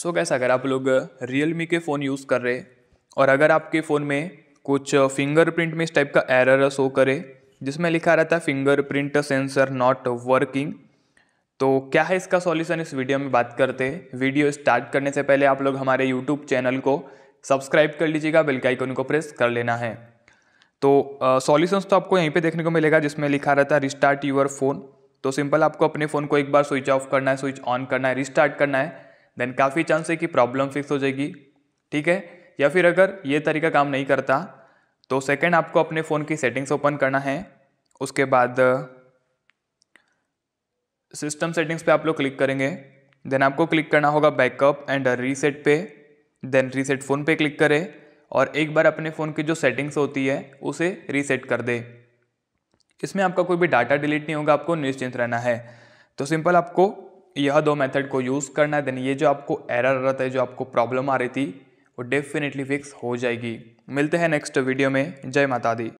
सो so कैसा अगर आप लोग रियल मी के फ़ोन यूज़ कर रहे और अगर आपके फ़ोन में कुछ फिंगरप्रिंट में इस टाइप का एरर शो करे जिसमें लिखा रहता है फिंगरप्रिंट सेंसर नॉट वर्किंग तो क्या है इसका सॉल्यूशन इस वीडियो में बात करते हैं वीडियो स्टार्ट करने से पहले आप लोग हमारे यूट्यूब चैनल को सब्सक्राइब कर लीजिएगा बेल के आइकन को प्रेस कर लेना है तो सॉल्यूशंस uh, तो आपको यहीं पे देखने को मिलेगा जिसमें लिखा रहता है रिस्टार्ट यूअर फ़ोन तो सिंपल आपको अपने फ़ोन को एक बार स्विच ऑफ करना है स्विच ऑन करना है रिस्टार्ट करना है देन काफ़ी चांस है कि प्रॉब्लम फिक्स हो जाएगी ठीक है या फिर अगर ये तरीका काम नहीं करता तो सेकेंड आपको अपने फ़ोन की सेटिंग्स ओपन करना है उसके बाद सिस्टम सेटिंग्स पे आप लोग क्लिक करेंगे देन आपको क्लिक करना होगा बैकअप एंड रीसेट पे देन रीसेट फ़ोन पे क्लिक करें और एक बार अपने फ़ोन की जो सेटिंग्स होती है उसे रीसेट कर दे इसमें आपका कोई भी डाटा डिलीट नहीं होगा आपको निश्चिंत रहना है तो सिंपल आपको यह दो मेथड को यूज़ करना है देन ये जो आपको एरर आ रहा था जो आपको प्रॉब्लम आ रही थी वो डेफिनेटली फिक्स हो जाएगी मिलते हैं नेक्स्ट वीडियो में जय माता दी